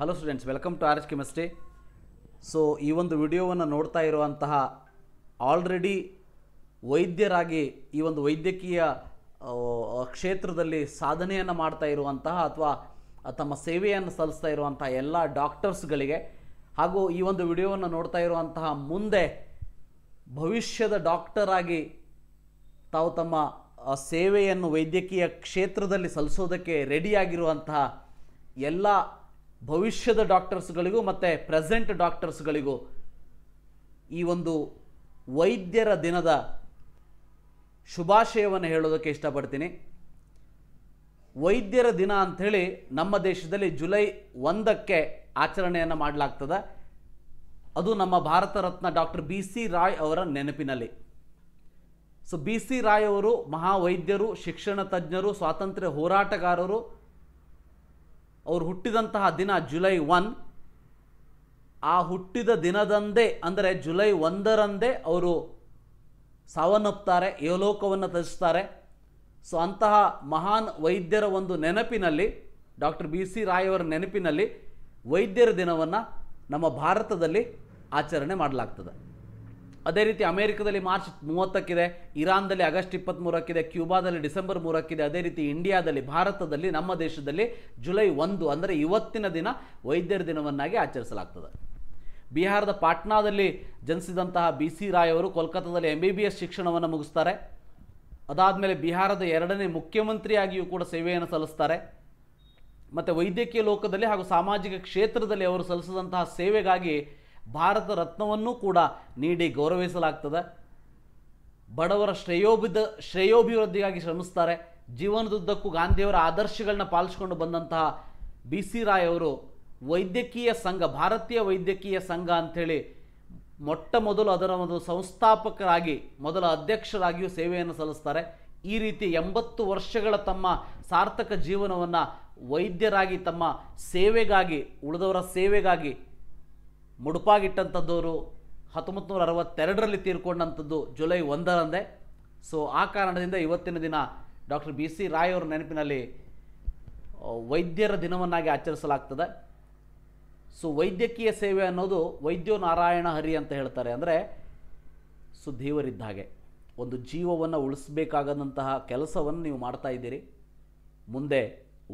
Hello students welcome to R H chemistry so ಈ ಒಂದು ವಿಡಿಯೋವನ್ನು ನೋಡ್ತಾ ಇರುವಂತಹ ಆಲ್ರೆಡಿ ವೈದ್ಯರಾಗಿ ಈ ಒಂದು ವೈದ್ಯಕೀಯ ಕ್ಷೇತ್ರದಲ್ಲಿ ಸಾಧನೆಯನ್ನು ಮಾಡ್ತಾ ಇರುವಂತಹ ಅಥವಾ ತಮ್ಮ ಸೇವೆಯನ್ನು ಸಲ್ಲಿಸ್ತಾ ಇರುವಂತಹ ಎಲ್ಲ ಡಾಕ್ಟರ್ಸ್ಗಳಿಗೆ ಹಾಗೂ ಈ ಒಂದು ವಿಡಿಯೋವನ್ನು ನೋಡ್ತಾ ಇರುವಂತಹ ಮುಂದೆ ಭವಿಷ್ಯದ ಡಾಕ್ಟರ್ ಆಗಿ ತಾವು ತಮ್ಮ ಸೇವೆಯನ್ನು ವೈದ್ಯಕೀಯ ಕ್ಷೇತ್ರದಲ್ಲಿ ಸಲ್ಲಿಸೋದಕ್ಕೆ ರೆಡಿಯಾಗಿರುವಂತಹ ಎಲ್ಲ ಭವಿಷ್ಯದ ಡಾಕ್ಟರ್ಸ್ಗಳಿಗೂ ಮತ್ತು ಪ್ರೆಸೆಂಟ್ ಡಾಕ್ಟರ್ಸ್ಗಳಿಗೂ ಈ ಒಂದು ವೈದ್ಯರ ದಿನದ ಶುಭಾಶಯವನ್ನು ಹೇಳೋದಕ್ಕೆ ಇಷ್ಟಪಡ್ತೀನಿ ವೈದ್ಯರ ದಿನ ಅಂಥೇಳಿ ನಮ್ಮ ದೇಶದಲ್ಲಿ ಜುಲೈ ಒಂದಕ್ಕೆ ಆಚರಣೆಯನ್ನು ಮಾಡಲಾಗ್ತದೆ ಅದು ನಮ್ಮ Bharat Ratna doctor B C Roy ಅವರ ನೆನಪಿನಲ್ಲಿ ಸೊ ಬಿ ಸಿ ರಾಯ್ ಅವರು ಮಹಾವೈದ್ಯರು ಶಿಕ್ಷಣ ತಜ್ಞರು ಸ್ವಾತಂತ್ರ್ಯ ಹೋರಾಟಗಾರರು ಅವರು ಹುಟ್ಟಿದಂತಹ ದಿನ ಜುಲೈ ಒನ್ ಆ ಹುಟ್ಟಿದ ದಿನದಂದೇ ಅಂದರೆ ಜುಲೈ ಒಂದರಂದೇ ಅವರು ಸಾವನ್ನಪ್ಪುತ್ತಾರೆ ಯೋಲೋಕವನ್ನು ತರಿಸ್ತಾರೆ ಸೊ ಅಂತಹ ಮಹಾನ್ ವೈದ್ಯರ ಒಂದು ನೆನಪಿನಲ್ಲಿ ಡಾಕ್ಟರ್ ಬಿ ಸಿ ರಾಯವರ ನೆನಪಿನಲ್ಲಿ ವೈದ್ಯರ ದಿನವನ್ನು ನಮ್ಮ ಭಾರತದಲ್ಲಿ ಆಚರಣೆ ಮಾಡಲಾಗ್ತದೆ ಅದೇ ರೀತಿ ಅಮೆರಿಕದಲ್ಲಿ ಮಾರ್ಚ್ ಮೂವತ್ತಕ್ಕಿದೆ ಇರಾನ್ದಲ್ಲಿ ಆಗಸ್ಟ್ ಇಪ್ಪತ್ತ್ಮೂರಕ್ಕಿದೆ ಕ್ಯೂಬಾದಲ್ಲಿ ಡಿಸೆಂಬರ್ ಮೂರಕ್ಕಿದೆ ಅದೇ ರೀತಿ ಇಂಡಿಯಾದಲ್ಲಿ ಭಾರತದಲ್ಲಿ ನಮ್ಮ ದೇಶದಲ್ಲಿ ಜುಲೈ ಒಂದು ಅಂದರೆ ಇವತ್ತಿನ ದಿನ ವೈದ್ಯರ ದಿನವನ್ನಾಗಿ ಆಚರಿಸಲಾಗ್ತದೆ ಬಿಹಾರದ ಪಾಟ್ನಾದಲ್ಲಿ ಜನಿಸಿದಂತಹ ಬಿ ಸಿ ರಾಯ್ ಅವರು ಕೋಲ್ಕತ್ತಾದಲ್ಲಿ ಎಂ ಬಿ ಬಿ ಎಸ್ ಶಿಕ್ಷಣವನ್ನು ಮುಗಿಸ್ತಾರೆ ಅದಾದಮೇಲೆ ಬಿಹಾರದ ಎರಡನೇ ಮುಖ್ಯಮಂತ್ರಿಯಾಗಿಯೂ ಕೂಡ ಸೇವೆಯನ್ನು ಸಲ್ಲಿಸ್ತಾರೆ ಮತ್ತು ವೈದ್ಯಕೀಯ ಲೋಕದಲ್ಲಿ ಹಾಗೂ ಸಾಮಾಜಿಕ ಕ್ಷೇತ್ರದಲ್ಲಿ ಅವರು ಸಲ್ಲಿಸಿದಂತಹ ಸೇವೆಗಾಗಿ ಭಾರತ ರತ್ನವನ್ನು ಕೂಡ ನೀಡಿ ಗೌರವಿಸಲಾಗ್ತದೆ ಬಡವರ ಶ್ರೇಯೋಭಿದ ಶ್ರೇಯೋಭಿವೃದ್ಧಿಗಾಗಿ ಶ್ರಮಿಸ್ತಾರೆ ಜೀವನದುದ್ದಕ್ಕೂ ಗಾಂಧಿಯವರ ಆದರ್ಶಗಳನ್ನ ಪಾಲಿಸಿಕೊಂಡು ಬಂದಂತಹ ಬಿ ಸಿ ರಾಯ್ ಅವರು ವೈದ್ಯಕೀಯ ಸಂಘ ಭಾರತೀಯ ವೈದ್ಯಕೀಯ ಸಂಘ ಅಂಥೇಳಿ ಮೊಟ್ಟ ಮೊದಲು ಅದರ ಒಂದು ಸಂಸ್ಥಾಪಕರಾಗಿ ಮೊದಲ ಅಧ್ಯಕ್ಷರಾಗಿಯೂ ಸೇವೆಯನ್ನು ಸಲ್ಲಿಸ್ತಾರೆ ಈ ರೀತಿ ಎಂಬತ್ತು ವರ್ಷಗಳ ತಮ್ಮ ಸಾರ್ಥಕ ಜೀವನವನ್ನು ವೈದ್ಯರಾಗಿ ತಮ್ಮ ಸೇವೆಗಾಗಿ ಉಳಿದವರ ಸೇವೆಗಾಗಿ ಮುಡುಪಾಗಿಟ್ಟಂಥದ್ದವರು ಹತ್ತೊಂಬತ್ತು ನೂರ ಅರವತ್ತೆರಡರಲ್ಲಿ ತೀರ್ಕೊಂಡಂಥದ್ದು ಜುಲೈ ಒಂದರಂದೇ ಸೊ ಆ ಕಾರಣದಿಂದ ಇವತ್ತಿನ ದಿನ ಡಾಕ್ಟರ್ ಬಿ ಸಿ ರಾಯ್ ನೆನಪಿನಲ್ಲಿ ವೈದ್ಯರ ದಿನವನ್ನಾಗಿ ಆಚರಿಸಲಾಗ್ತದೆ ಸೊ ವೈದ್ಯಕೀಯ ಸೇವೆ ಅನ್ನೋದು ವೈದ್ಯ ನಾರಾಯಣ ಹರಿ ಅಂತ ಹೇಳ್ತಾರೆ ಅಂದರೆ ಸೊ ದೇವರಿದ್ದ ಹಾಗೆ ಒಂದು ಜೀವವನ್ನು ಉಳಿಸಬೇಕಾದಂತಹ ಕೆಲಸವನ್ನು ನೀವು ಮಾಡ್ತಾ ಇದ್ದೀರಿ ಮುಂದೆ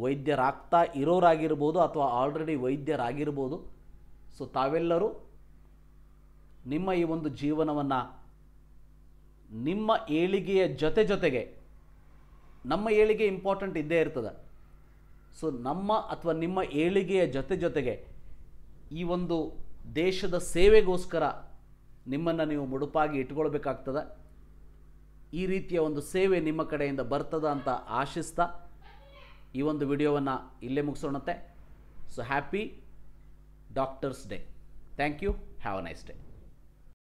ವೈದ್ಯರಾಗ್ತಾ ಇರೋರಾಗಿರ್ಬೋದು ಅಥವಾ ಆಲ್ರೆಡಿ ವೈದ್ಯರಾಗಿರ್ಬೋದು ಸೊ ತಾವೆಲ್ಲರೂ ನಿಮ್ಮ ಈ ಒಂದು ಜೀವನವನ್ನು ನಿಮ್ಮ ಏಳಿಗೆಯ ಜೊತೆ ಜೊತೆಗೆ ನಮ್ಮ ಏಳಿಗೆ ಇಂಪಾರ್ಟೆಂಟ್ ಇದ್ದೇ ಇರ್ತದೆ ಸೊ ನಮ್ಮ ಅಥವಾ ನಿಮ್ಮ ಏಳಿಗೆಯ ಜೊತೆ ಜೊತೆಗೆ ಈ ಒಂದು ದೇಶದ ಸೇವೆಗೋಸ್ಕರ ನಿಮ್ಮನ್ನು ನೀವು ಮುಡುಪಾಗಿ ಇಟ್ಕೊಳ್ಬೇಕಾಗ್ತದೆ ಈ ರೀತಿಯ ಒಂದು ಸೇವೆ ನಿಮ್ಮ ಕಡೆಯಿಂದ ಬರ್ತದ ಅಂತ ಆಶಿಸ್ತಾ ಈ ಒಂದು ವಿಡಿಯೋವನ್ನು ಇಲ್ಲೇ ಮುಗಿಸೋಣತೆ so happy Doctor's Day. Thank you. Have a nice day.